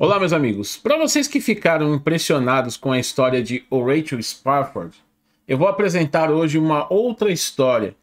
Olá, meus amigos. Para vocês que ficaram impressionados com a história de Oratio Sparford, Spafford, eu vou apresentar hoje uma outra história.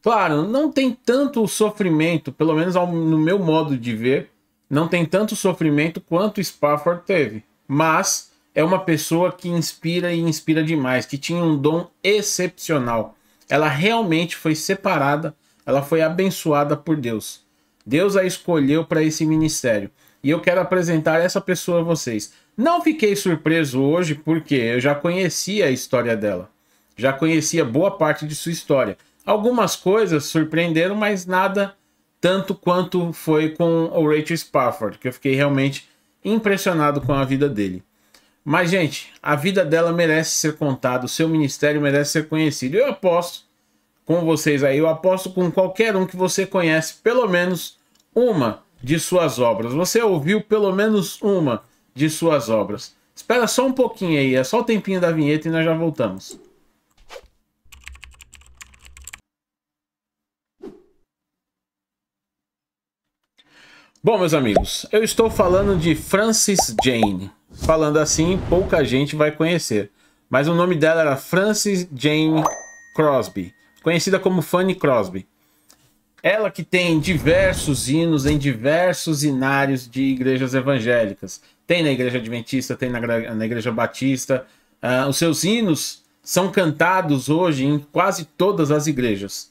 Claro, não tem tanto sofrimento, pelo menos no meu modo de ver, não tem tanto sofrimento quanto Spafford teve, mas é uma pessoa que inspira e inspira demais, que tinha um dom excepcional. Ela realmente foi separada, ela foi abençoada por Deus. Deus a escolheu para esse ministério e eu quero apresentar essa pessoa a vocês. Não fiquei surpreso hoje porque eu já conhecia a história dela, já conhecia boa parte de sua história. Algumas coisas surpreenderam, mas nada tanto quanto foi com o Rachel Spafford, que eu fiquei realmente impressionado com a vida dele. Mas, gente, a vida dela merece ser contada, o seu ministério merece ser conhecido. Eu aposto com vocês aí, eu aposto com qualquer um que você conhece, pelo menos uma de suas obras. Você ouviu pelo menos uma de suas obras. Espera só um pouquinho aí, é só o tempinho da vinheta e nós já voltamos. Bom, meus amigos, eu estou falando de Frances Jane. Falando assim, pouca gente vai conhecer. Mas o nome dela era Frances Jane Crosby, conhecida como Fanny Crosby. Ela que tem diversos hinos em diversos inários de igrejas evangélicas. Tem na Igreja Adventista, tem na, na Igreja Batista. Uh, os seus hinos são cantados hoje em quase todas as igrejas.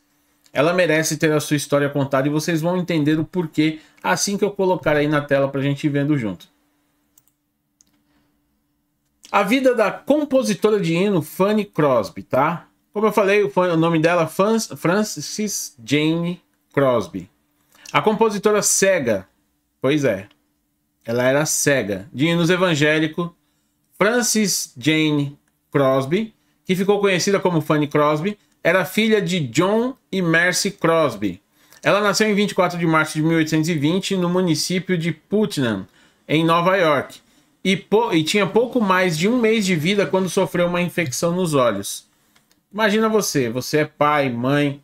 Ela merece ter a sua história contada e vocês vão entender o porquê assim que eu colocar aí na tela para a gente ir vendo junto. A vida da compositora de hino Fanny Crosby, tá? Como eu falei, o nome dela é Francis Jane Crosby. A compositora cega, pois é, ela era cega, de hinos evangélico Francis Jane Crosby, que ficou conhecida como Fanny Crosby, era filha de John e Mercy Crosby. Ela nasceu em 24 de março de 1820 no município de Putnam, em Nova York, e, e, tinha pouco mais de um mês de vida quando sofreu uma infecção nos olhos. Imagina você, você é pai, mãe,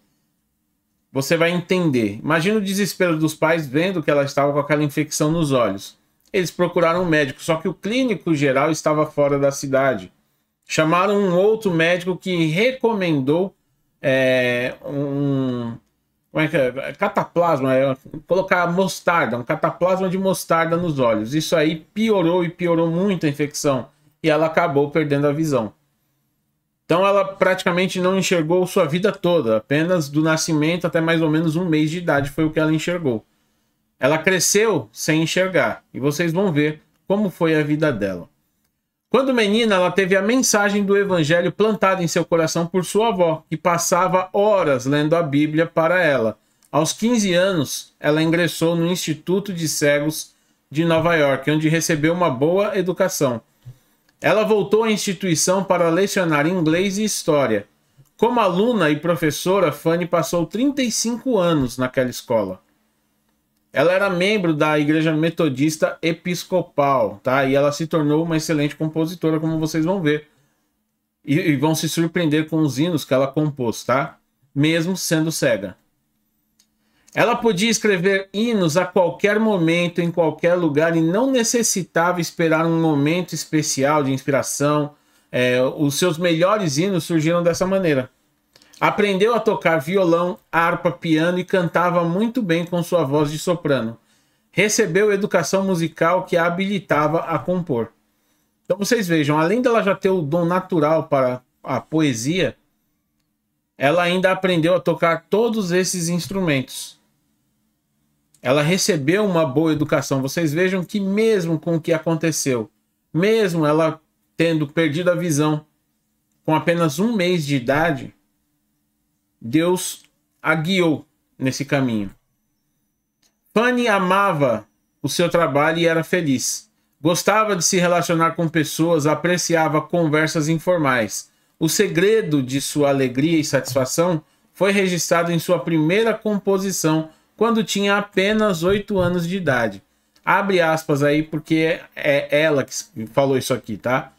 você vai entender. Imagina o desespero dos pais vendo que ela estava com aquela infecção nos olhos. Eles procuraram um médico, só que o clínico geral estava fora da cidade. Chamaram um outro médico que recomendou é, um. Como é que é? Cataplasma, é, colocar mostarda, um cataplasma de mostarda nos olhos. Isso aí piorou e piorou muito a infecção e ela acabou perdendo a visão. Então ela praticamente não enxergou sua vida toda, apenas do nascimento até mais ou menos um mês de idade foi o que ela enxergou. Ela cresceu sem enxergar, e vocês vão ver como foi a vida dela. Quando menina, ela teve a mensagem do evangelho plantada em seu coração por sua avó, que passava horas lendo a Bíblia para ela. Aos 15 anos, ela ingressou no Instituto de Cegos de Nova York, onde recebeu uma boa educação. Ela voltou à instituição para lecionar inglês e história. Como aluna e professora, Fanny passou 35 anos naquela escola. Ela era membro da Igreja Metodista Episcopal, tá? E ela se tornou uma excelente compositora, como vocês vão ver. E, e vão se surpreender com os hinos que ela compôs, tá? Mesmo sendo cega. Ela podia escrever hinos a qualquer momento, em qualquer lugar, e não necessitava esperar um momento especial de inspiração. É, os seus melhores hinos surgiram dessa maneira. Aprendeu a tocar violão, harpa, piano e cantava muito bem com sua voz de soprano. Recebeu educação musical que a habilitava a compor. Então vocês vejam, além dela já ter o dom natural para a poesia, ela ainda aprendeu a tocar todos esses instrumentos. Ela recebeu uma boa educação. Vocês vejam que, mesmo com o que aconteceu, mesmo ela tendo perdido a visão com apenas um mês de idade, Deus a guiou nesse caminho. Fanny amava o seu trabalho e era feliz. Gostava de se relacionar com pessoas, apreciava conversas informais. O segredo de sua alegria e satisfação foi registrado em sua primeira composição quando tinha apenas 8 anos de idade. Abre aspas aí, porque é ela que falou isso aqui, tá?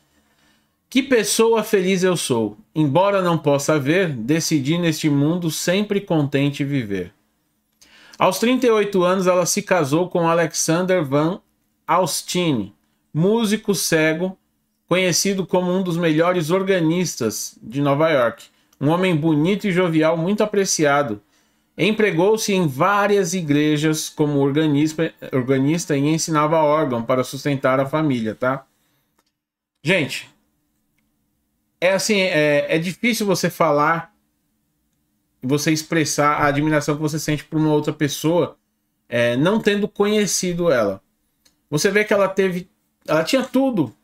Que pessoa feliz eu sou, embora não possa ver, decidi neste mundo sempre contente viver. Aos 38 anos, ela se casou com Alexander Van Austin, músico cego, conhecido como um dos melhores organistas de Nova York. Um homem bonito e jovial, muito apreciado, Empregou-se em várias igrejas como organista, organista e ensinava órgão para sustentar a família, tá? Gente, é assim, é, é difícil você falar, você expressar a admiração que você sente por uma outra pessoa, é, não tendo conhecido ela. Você vê que ela teve, ela tinha tudo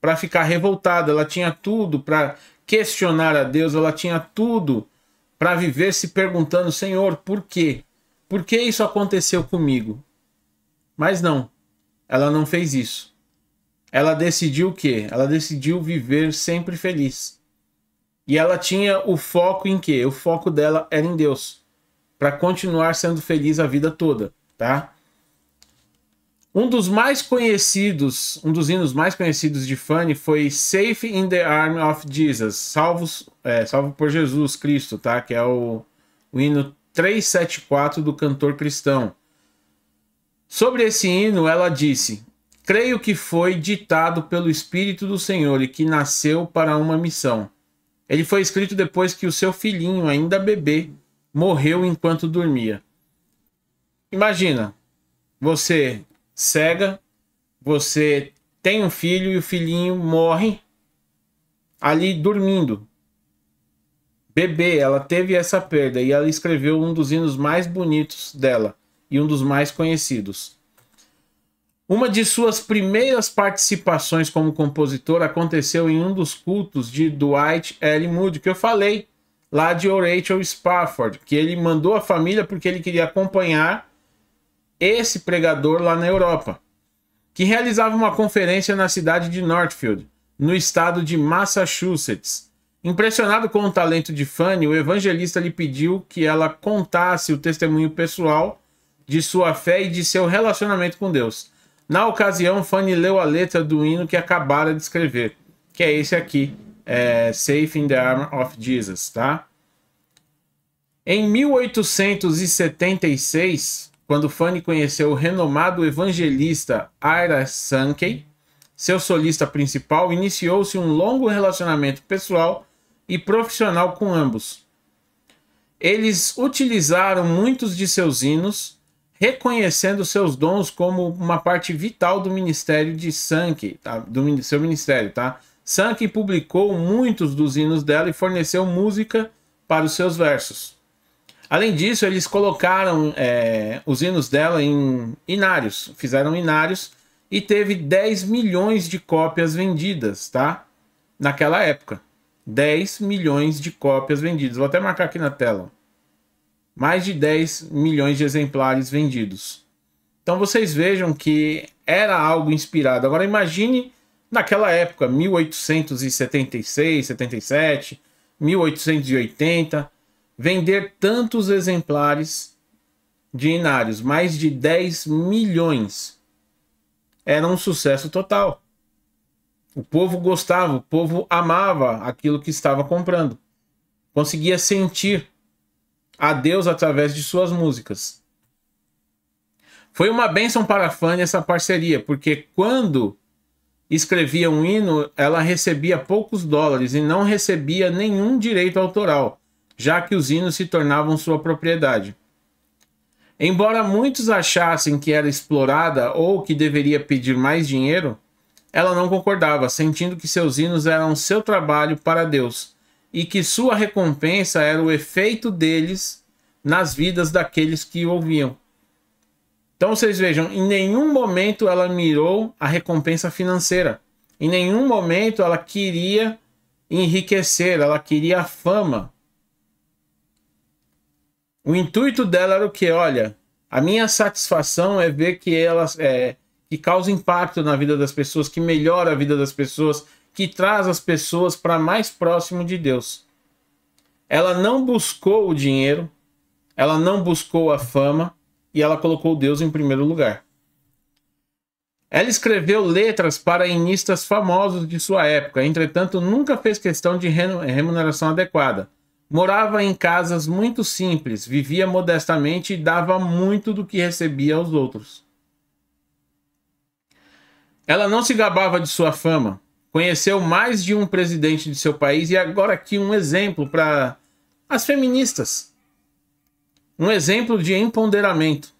para ficar revoltada, ela tinha tudo para questionar a Deus, ela tinha tudo para viver se perguntando, Senhor, por quê? Por que isso aconteceu comigo? Mas não, ela não fez isso. Ela decidiu o quê? Ela decidiu viver sempre feliz. E ela tinha o foco em quê? O foco dela era em Deus, para continuar sendo feliz a vida toda, tá? Um dos mais conhecidos, um dos hinos mais conhecidos de Fanny foi Safe in the Arm of Jesus, salvos, é, salvo por Jesus Cristo, tá? Que é o, o hino 374 do cantor cristão. Sobre esse hino, ela disse: Creio que foi ditado pelo Espírito do Senhor e que nasceu para uma missão. Ele foi escrito depois que o seu filhinho, ainda bebê, morreu enquanto dormia. Imagina, você cega, você tem um filho e o filhinho morre ali dormindo. Bebê, ela teve essa perda e ela escreveu um dos hinos mais bonitos dela e um dos mais conhecidos. Uma de suas primeiras participações como compositor aconteceu em um dos cultos de Dwight L. Moody, que eu falei, lá de Rachel Spafford, que ele mandou a família porque ele queria acompanhar esse pregador lá na Europa, que realizava uma conferência na cidade de Northfield, no estado de Massachusetts. Impressionado com o talento de Fanny, o evangelista lhe pediu que ela contasse o testemunho pessoal de sua fé e de seu relacionamento com Deus. Na ocasião, Fanny leu a letra do hino que acabara de escrever, que é esse aqui, é, Safe in the Arm of Jesus, tá? Em 1876, quando Fanny conheceu o renomado evangelista Ira Sankey, seu solista principal, iniciou-se um longo relacionamento pessoal e profissional com ambos. Eles utilizaram muitos de seus hinos, reconhecendo seus dons como uma parte vital do ministério de Sankey, tá? do seu ministério, tá? Sankey publicou muitos dos hinos dela e forneceu música para os seus versos. Além disso, eles colocaram é, os hinos dela em inários, fizeram inários e teve 10 milhões de cópias vendidas, tá? Naquela época. 10 milhões de cópias vendidas. Vou até marcar aqui na tela. Mais de 10 milhões de exemplares vendidos. Então vocês vejam que era algo inspirado. Agora imagine naquela época, 1876, 77, 1880 vender tantos exemplares de Inários, mais de 10 milhões. Era um sucesso total. O povo gostava, o povo amava aquilo que estava comprando. Conseguia sentir a Deus através de suas músicas. Foi uma bênção para a Fanny essa parceria, porque quando escrevia um hino, ela recebia poucos dólares e não recebia nenhum direito autoral já que os hinos se tornavam sua propriedade. Embora muitos achassem que era explorada ou que deveria pedir mais dinheiro, ela não concordava, sentindo que seus hinos eram seu trabalho para Deus e que sua recompensa era o efeito deles nas vidas daqueles que o ouviam. Então vocês vejam, em nenhum momento ela mirou a recompensa financeira. Em nenhum momento ela queria enriquecer, ela queria a fama. O intuito dela era o que? Olha, a minha satisfação é ver que ela é, que causa impacto na vida das pessoas, que melhora a vida das pessoas, que traz as pessoas para mais próximo de Deus. Ela não buscou o dinheiro, ela não buscou a fama e ela colocou Deus em primeiro lugar. Ela escreveu letras para hinistas famosos de sua época, entretanto, nunca fez questão de remuneração adequada. Morava em casas muito simples, vivia modestamente e dava muito do que recebia aos outros. Ela não se gabava de sua fama, conheceu mais de um presidente de seu país e agora aqui um exemplo para as feministas. Um exemplo de empoderamento.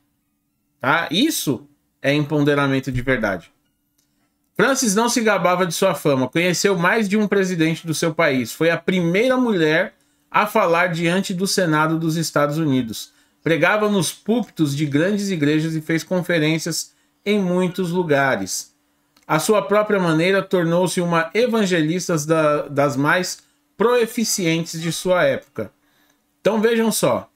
Tá? Isso é empoderamento de verdade. Francis não se gabava de sua fama, conheceu mais de um presidente do seu país, foi a primeira mulher a falar diante do Senado dos Estados Unidos. Pregava nos púlpitos de grandes igrejas e fez conferências em muitos lugares. A sua própria maneira tornou-se uma evangelista da, das mais proeficientes de sua época. Então vejam só: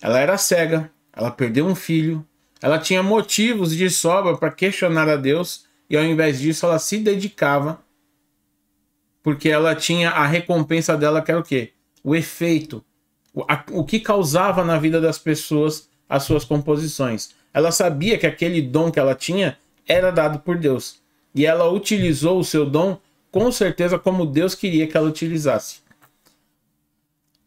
ela era cega, ela perdeu um filho, ela tinha motivos de sobra para questionar a Deus e ao invés disso ela se dedicava porque ela tinha a recompensa dela que era o quê? o efeito, o, a, o que causava na vida das pessoas as suas composições. Ela sabia que aquele dom que ela tinha era dado por Deus. E ela utilizou o seu dom com certeza como Deus queria que ela utilizasse.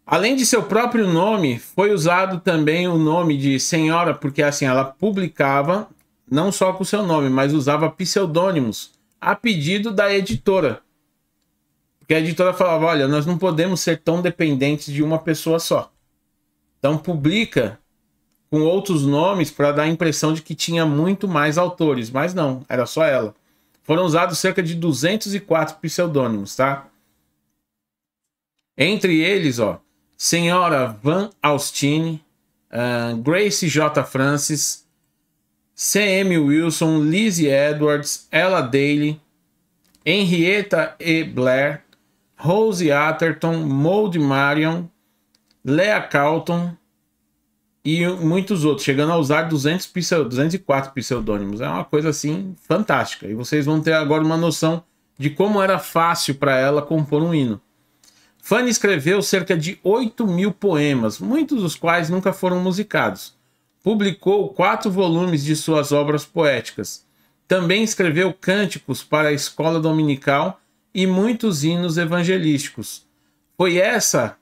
Além de seu próprio nome, foi usado também o nome de Senhora, porque assim ela publicava não só com seu nome, mas usava pseudônimos a pedido da editora. Porque a editora falava: olha, nós não podemos ser tão dependentes de uma pessoa só. Então publica com outros nomes para dar a impressão de que tinha muito mais autores, mas não, era só ela. Foram usados cerca de 204 pseudônimos, tá? Entre eles, ó, Senhora Van Austin, uh, ah, Grace J. Francis, C.M. Wilson, Lizzie Edwards, Ella Daly, Henrietta E. Blair, Rose Atherton, Mold Marion, Lea Calton e muitos outros, chegando a usar 200 204 pseudônimos. É uma coisa assim fantástica. E vocês vão ter agora uma noção de como era fácil para ela compor um hino. Fanny escreveu cerca de 8 mil poemas, muitos dos quais nunca foram musicados. Publicou quatro volumes de suas obras poéticas. Também escreveu cânticos para a escola dominical e muitos hinos evangelísticos. Foi essa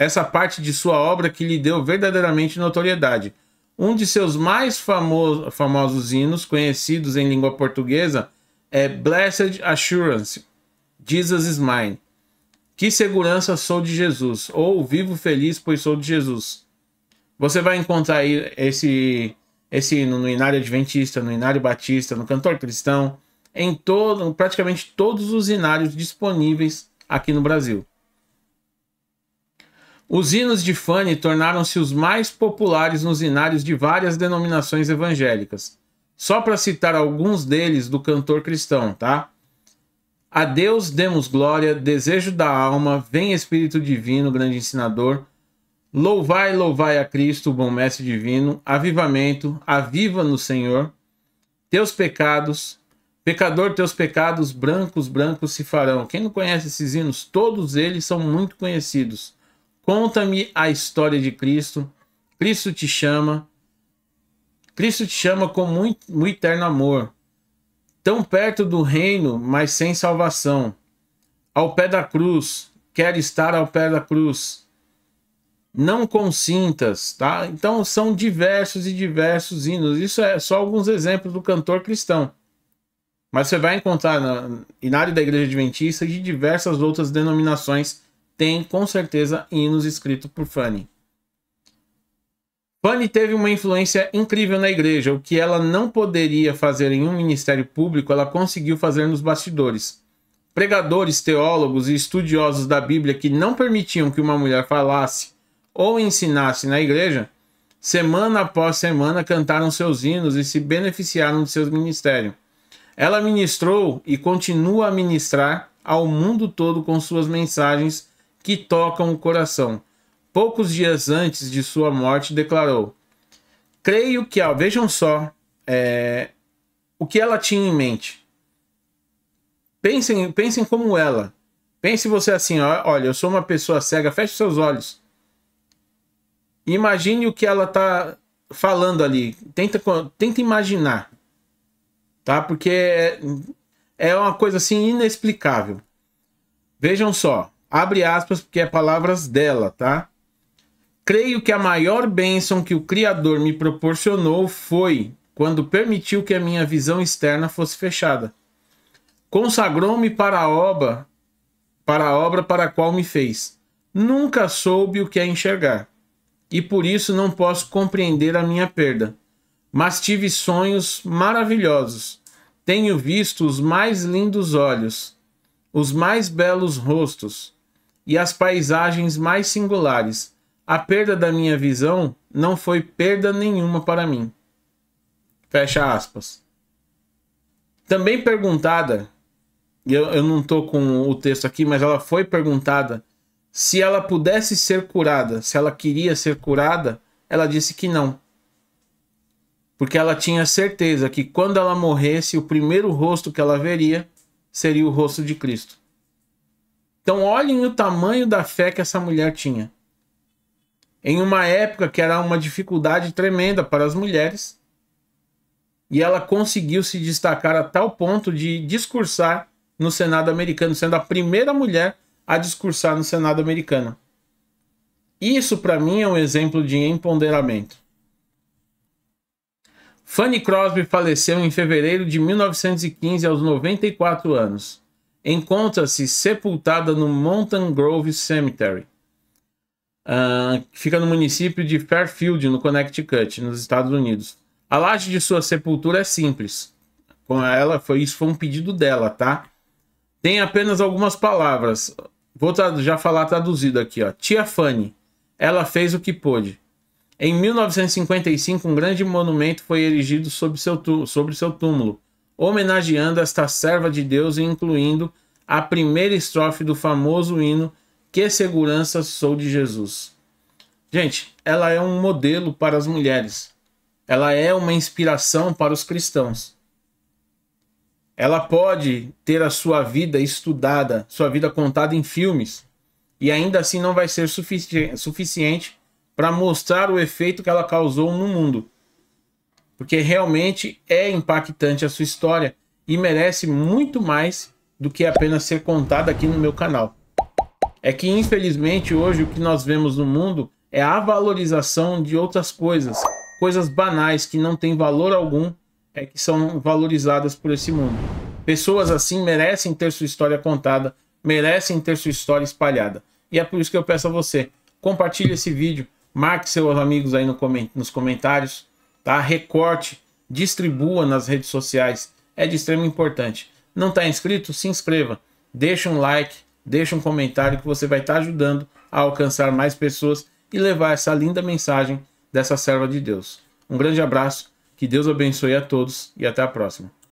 essa parte de sua obra que lhe deu verdadeiramente notoriedade. Um de seus mais famoso, famosos hinos, conhecidos em língua portuguesa, é Blessed Assurance, Jesus is Mine. Que segurança sou de Jesus, ou vivo feliz, pois sou de Jesus. Você vai encontrar esse, esse hino no Inário Adventista, no Inário Batista, no Cantor Cristão, em todo, praticamente todos os hinários disponíveis aqui no Brasil. Os hinos de Fanny tornaram-se os mais populares nos hinários de várias denominações evangélicas. Só para citar alguns deles do cantor cristão, tá? A Deus demos glória, desejo da alma, vem Espírito Divino, grande ensinador. Louvai, louvai a Cristo, bom Mestre Divino, avivamento, aviva no Senhor. Teus pecados, Pecador, teus pecados brancos, brancos se farão. Quem não conhece esses hinos? Todos eles são muito conhecidos. Conta-me a história de Cristo. Cristo te chama. Cristo te chama com muito, muito eterno amor. Tão perto do reino, mas sem salvação. Ao pé da cruz. Quer estar ao pé da cruz. Não consintas, tá? Então são diversos e diversos hinos. Isso é só alguns exemplos do cantor cristão. Mas você vai encontrar na, na área da Igreja Adventista e de diversas outras denominações tem com certeza hinos escritos por Fanny. Fanny teve uma influência incrível na igreja. O que ela não poderia fazer em um ministério público, ela conseguiu fazer nos bastidores. Pregadores, teólogos e estudiosos da Bíblia que não permitiam que uma mulher falasse ou ensinasse na igreja, semana após semana cantaram seus hinos e se beneficiaram de seu ministério. Ela ministrou e continua a ministrar ao mundo todo com suas mensagens que tocam o coração. Poucos dias antes de sua morte, declarou: Creio que, ó, vejam só é, o que ela tinha em mente. Pensem, pensem como ela. Pense você assim: ó, olha, eu sou uma pessoa cega, feche seus olhos. Imagine o que ela está falando ali. Tenta, tenta imaginar tá? Porque é, é uma coisa assim inexplicável. Vejam só, abre aspas porque é palavras dela, tá? Creio que a maior bênção que o Criador me proporcionou foi quando permitiu que a minha visão externa fosse fechada. Consagrou-me para a obra, para a obra para a qual me fez. Nunca soube o que é enxergar, e por isso não posso compreender a minha perda mas tive sonhos maravilhosos. Tenho visto os mais lindos olhos, os mais belos rostos e as paisagens mais singulares. A perda da minha visão não foi perda nenhuma para mim. Fecha aspas. Também perguntada, eu, eu não estou com o texto aqui, mas ela foi perguntada se ela pudesse ser curada, se ela queria ser curada, ela disse que não porque ela tinha certeza que quando ela morresse, o primeiro rosto que ela veria seria o rosto de Cristo. Então, olhem o tamanho da fé que essa mulher tinha. Em uma época que era uma dificuldade tremenda para as mulheres, e ela conseguiu se destacar a tal ponto de discursar no Senado americano, sendo a primeira mulher a discursar no Senado americano. Isso, para mim, é um exemplo de empoderamento. Fanny Crosby faleceu em fevereiro de 1915 aos 94 anos. Encontra-se sepultada no Mountain Grove Cemetery, uh, que fica no município de Fairfield, no Connecticut, nos Estados Unidos. A laje de sua sepultura é simples. Com ela foi isso foi um pedido dela, tá? Tem apenas algumas palavras. Vou já falar traduzido aqui, ó. Tia Fanny, ela fez o que pôde. Em 1955, um grande monumento foi erigido sobre seu, sobre seu túmulo, homenageando esta serva de Deus e incluindo a primeira estrofe do famoso hino Que Segurança Sou de Jesus. Gente, ela é um modelo para as mulheres. Ela é uma inspiração para os cristãos. Ela pode ter a sua vida estudada, sua vida contada em filmes, e ainda assim não vai ser sufici suficiente para mostrar o efeito que ela causou no mundo. Porque realmente é impactante a sua história e merece muito mais do que apenas ser contada aqui no meu canal. É que infelizmente hoje o que nós vemos no mundo é a valorização de outras coisas, coisas banais que não têm valor algum, é que são valorizadas por esse mundo. Pessoas assim merecem ter sua história contada, merecem ter sua história espalhada. E é por isso que eu peço a você, compartilhe esse vídeo, marque seus amigos aí no coment nos comentários, tá? Recorte, distribua nas redes sociais, é de extremo importante. Não está inscrito? Se inscreva, deixa um like, deixa um comentário que você vai estar tá ajudando a alcançar mais pessoas e levar essa linda mensagem dessa serva de Deus. Um grande abraço, que Deus abençoe a todos e até a próxima.